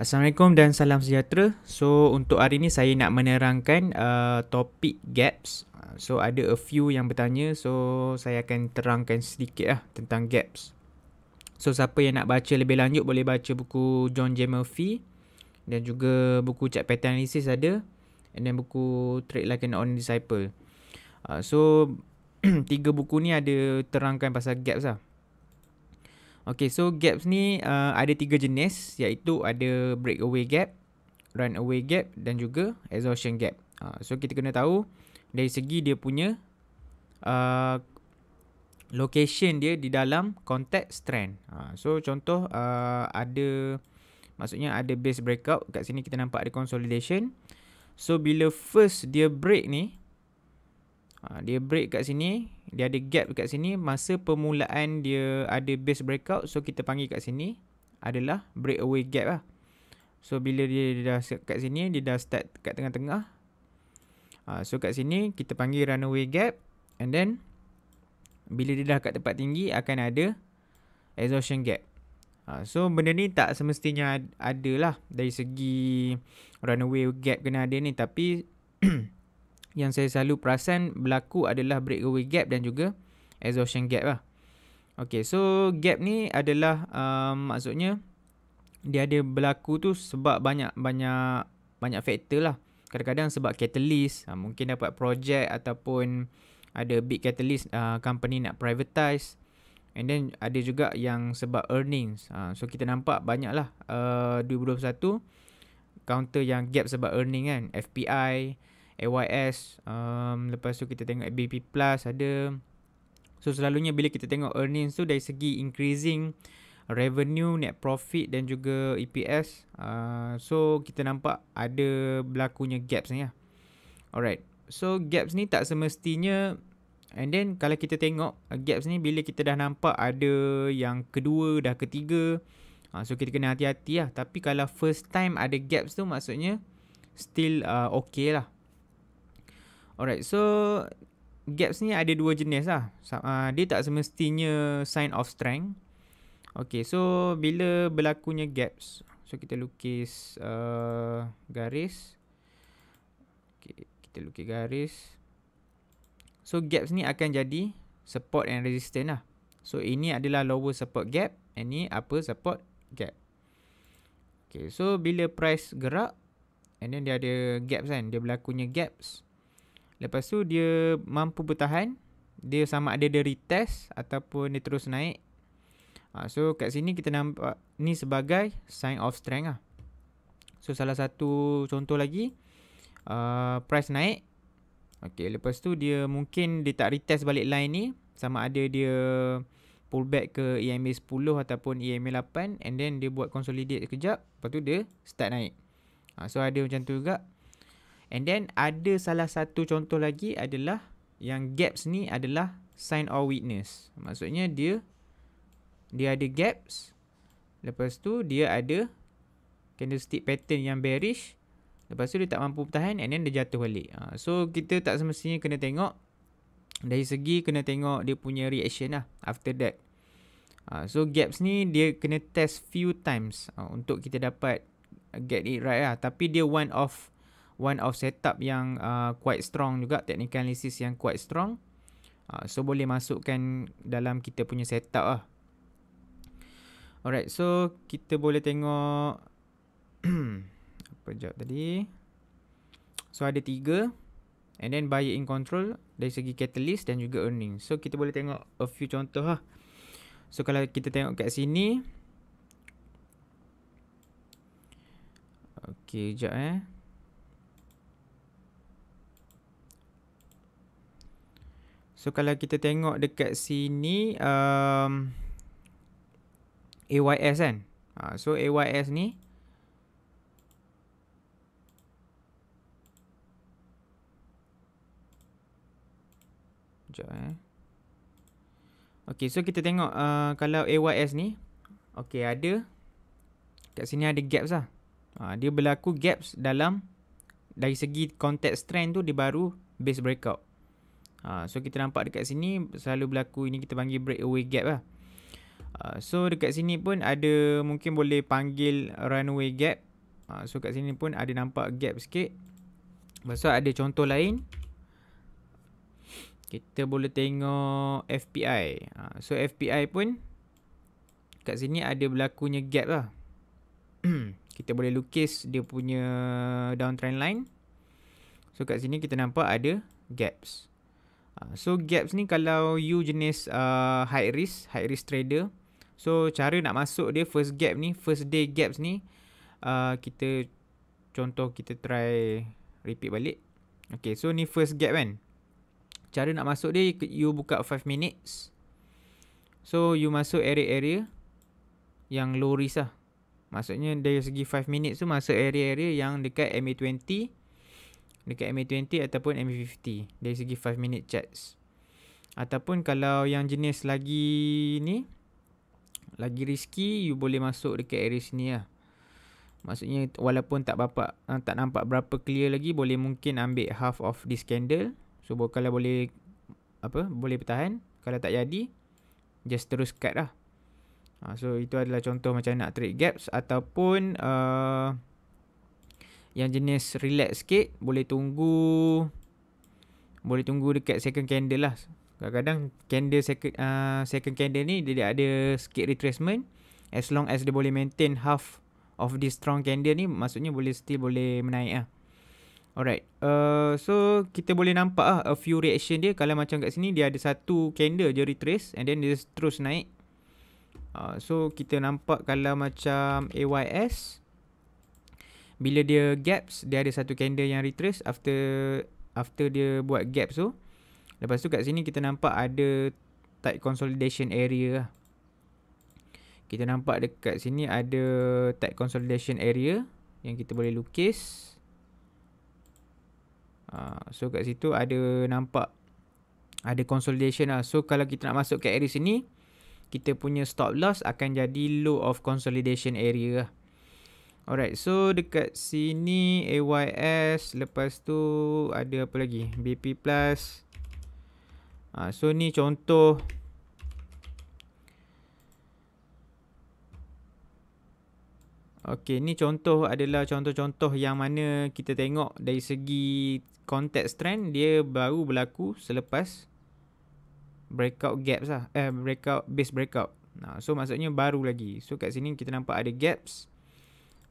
Assalamualaikum dan salam sejahtera. So untuk hari ni saya nak menerangkan uh, topik gaps. So ada a few yang bertanya. So saya akan terangkan sedikit lah tentang gaps. So siapa yang nak baca lebih lanjut boleh baca buku John J. Murphy. Dan juga buku Chat Pattern Analysis ada. And then buku Trade Like an Own Disciple. Uh, so tiga buku ni ada terangkan pasal gaps lah. Okay, so gaps ni uh, ada tiga jenis iaitu ada breakaway gap, runaway gap dan juga exhaustion gap. Uh, so kita kena tahu dari segi dia punya uh, location dia di dalam context strand. Uh, so contoh uh, ada maksudnya ada base breakout kat sini kita nampak ada consolidation. So bila first dia break ni Ha, dia break kat sini Dia ada gap kat sini Masa permulaan dia ada base breakout So kita panggil kat sini Adalah breakaway gap lah So bila dia dah kat sini Dia dah start kat tengah-tengah ha, So kat sini kita panggil runaway gap And then Bila dia dah kat tempat tinggi akan ada Exhaustion gap ha, So benda ni tak semestinya ada lah Dari segi runaway gap kena ada ni Tapi yang saya selalu perasan berlaku adalah breakaway gap dan juga exhaustion gap lah. Okay, so gap ni adalah um, maksudnya dia ada berlaku tu sebab banyak banyak banyak faktor lah. Kadang-kadang sebab catalyst, uh, mungkin dapat projek ataupun ada big catalyst uh, company nak privatise. And then ada juga yang sebab earnings. Uh, so kita nampak banyak lah uh, 2021 counter yang gap sebab earning kan. FPI, AYS um, Lepas tu kita tengok ABP Plus ada So selalunya bila kita tengok earnings tu dari segi increasing revenue, net profit dan juga EPS uh, So kita nampak ada berlakunya gaps ni lah Alright, so gaps ni tak semestinya And then kalau kita tengok uh, gaps ni bila kita dah nampak ada yang kedua dah ketiga uh, So kita kena hati-hati lah Tapi kalau first time ada gaps tu maksudnya still uh, okay lah Alright, so gaps ni ada dua jenis lah. Uh, dia tak semestinya sign of strength. Okay, so bila berlakunya gaps, so kita lukis uh, garis. Okay, kita lukis garis. So gaps ni akan jadi support and resistance lah. So ini adalah lower support gap, ini upper support gap. Okay, so bila price gerak, and then dia ada gaps kan, dia berlakunya gaps. Lepas tu dia mampu bertahan. Dia sama ada dia retest ataupun dia terus naik. Ha, so kat sini kita nampak ni sebagai sign of strength lah. So salah satu contoh lagi. Uh, price naik. Okay lepas tu dia mungkin dia tak retest balik line ni. Sama ada dia pullback ke EMA 10 ataupun EMA 8. And then dia buat consolidate sekejap. Lepas tu dia start naik. Ha, so ada macam tu juga. And then ada salah satu contoh lagi adalah yang gaps ni adalah sign or witness. Maksudnya dia dia ada gaps. Lepas tu dia ada candlestick pattern yang bearish. Lepas tu dia tak mampu bertahan and then dia jatuh balik. Ha, so kita tak semestinya kena tengok. Dari segi kena tengok dia punya reaction lah after that. Ha, so gaps ni dia kena test few times ha, untuk kita dapat get it right lah. Tapi dia one off one of setup yang uh, quite strong juga technical analysis yang quite strong uh, so boleh masukkan dalam kita punya setup lah alright so kita boleh tengok apa jap tadi so ada tiga and then buy in control dari segi catalyst dan juga earning so kita boleh tengok a few contoh lah so kalau kita tengok kat sini Okay, sekejap eh. So kalau kita tengok dekat sini um, AYS kan ha, So AYS ni Sekejap eh Okay so kita tengok uh, Kalau AYS ni Okay ada Kat sini ada gaps lah ha, Dia berlaku gaps dalam Dari segi contact trend tu Dia baru base breakout Ha, so kita nampak dekat sini selalu berlaku ini kita panggil breakaway gap lah. Ha, so dekat sini pun ada mungkin boleh panggil runway gap. Ha, so kat sini pun ada nampak gap sikit. Sebab ada contoh lain. Kita boleh tengok FPI. Ha, so FPI pun kat sini ada berlakunya gap lah. kita boleh lukis dia punya downtrend line. So kat sini kita nampak ada gaps. Ah, so gaps ni kalau you jenis uh, high risk high risk trader so cara nak masuk dia first gap ni first day gaps ni uh, kita contoh kita try repeat balik okay so ni first gap kan cara nak masuk dia you buka 5 minutes so you masuk area area yang low risk lah maksudnya dari segi 5 minutes tu masuk area area yang dekat MA20 dekat MA20 ataupun MA50 dari segi 5 minute charts. Ataupun kalau yang jenis lagi ni lagi riski, you boleh masuk dekat area sini lah. Maksudnya walaupun tak berapa eh, tak nampak berapa clear lagi boleh mungkin ambil half of this candle. So kalau boleh apa boleh bertahan kalau tak jadi just terus cut lah. Ha, so itu adalah contoh macam nak trade gaps ataupun uh, yang jenis relax sikit boleh tunggu boleh tunggu dekat second candle lah kadang-kadang candle second uh, second candle ni dia ada sikit retracement as long as dia boleh maintain half of this strong candle ni maksudnya boleh still boleh menaik lah alright uh, so kita boleh nampak lah a few reaction dia kalau macam kat sini dia ada satu candle je retrace and then dia terus naik uh, so kita nampak kalau macam AYS AYS bila dia gaps dia ada satu candle yang retrace after after dia buat gap so lepas tu kat sini kita nampak ada tight consolidation area lah. kita nampak dekat sini ada tight consolidation area yang kita boleh lukis ah, so kat situ ada nampak ada consolidation lah so kalau kita nak masuk ke area sini kita punya stop loss akan jadi low of consolidation area lah. Alright, so dekat sini AYS, lepas tu ada apa lagi? BP plus. Ha, so ni contoh. Okay, ni contoh adalah contoh-contoh yang mana kita tengok dari segi context trend dia baru berlaku selepas breakout gaps lah. Eh, breakout, base breakout. Nah, so maksudnya baru lagi. So kat sini kita nampak ada gaps. Gaps.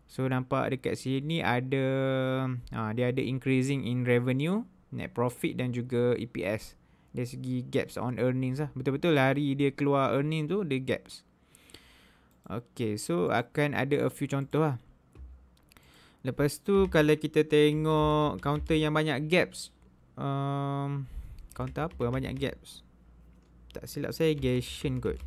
So nampak dekat sini ada ha, dia ada increasing in revenue, net profit dan juga EPS. Dari segi gaps on earnings lah. Betul-betul hari dia keluar earning tu dia gaps. Okay so akan ada a few contoh lah. Lepas tu kalau kita tengok counter yang banyak gaps. Um, counter apa banyak gaps? Tak silap saya gation kot.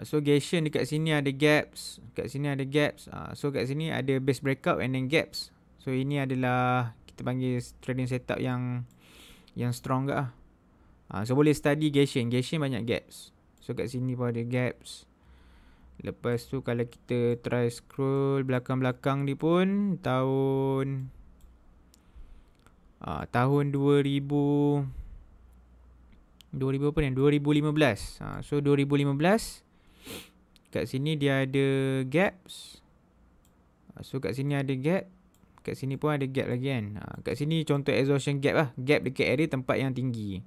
Ah, so Gaussian dekat sini ada gaps kat sini ada gaps uh, So kat sini ada base breakout and then gaps So ini adalah kita panggil trading setup yang Yang strong ke lah uh, So boleh study Gaussian Gaussian banyak gaps So kat sini pun ada gaps Lepas tu kalau kita try scroll belakang-belakang ni pun Tahun uh, Tahun 2000 2000 apa ni? 2015. Ha, so 2015 Kat sini dia ada gaps. Ah, so kat sini ada gap. Kat sini pun ada gap lagi kan. Ah, kat sini contoh exhaustion gap lah. Gap dekat area tempat yang tinggi.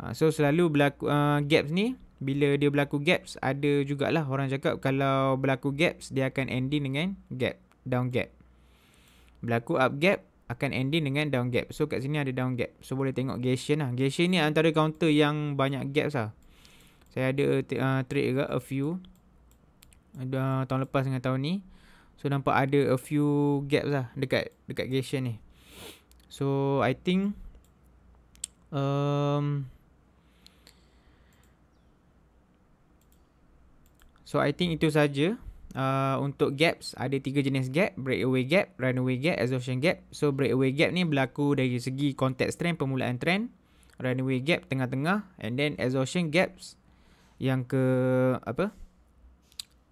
Ah, so selalu berlaku uh, gaps ni. Bila dia berlaku gaps ada jugalah orang cakap kalau berlaku gaps dia akan ending dengan gap. Down gap. Berlaku up gap akan ending dengan down gap. So kat sini ada down gap. So boleh tengok gation lah. Gation ni antara counter yang banyak gaps lah. Saya ada uh, trade juga a few ada tahun lepas dengan tahun ni so nampak ada a few gaps lah dekat dekat gesture ni so i think um so i think itu saja Uh, untuk gaps ada tiga jenis gap breakaway gap runaway gap exhaustion gap so breakaway gap ni berlaku dari segi context trend permulaan trend runaway gap tengah-tengah and then exhaustion gaps yang ke apa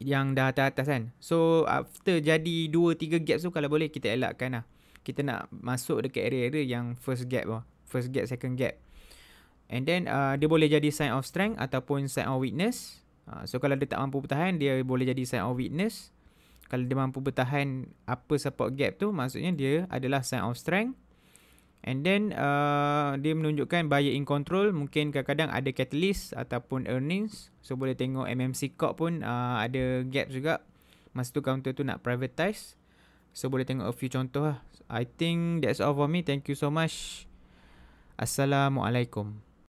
yang dah atas-atas kan. So after jadi 2-3 gap tu kalau boleh kita elakkan lah. Kita nak masuk dekat area-area yang first gap lah. First gap, second gap. And then uh, dia boleh jadi sign of strength ataupun sign of weakness. Uh, so kalau dia tak mampu bertahan dia boleh jadi sign of weakness. Kalau dia mampu bertahan apa support gap tu maksudnya dia adalah sign of strength. And then uh, dia menunjukkan buyer in control mungkin kadang-kadang ada catalyst ataupun earnings. So boleh tengok MMC Corp pun uh, ada gap juga. Masa tu counter tu nak privatize. So boleh tengok a few contoh lah. I think that's all for me. Thank you so much. Assalamualaikum.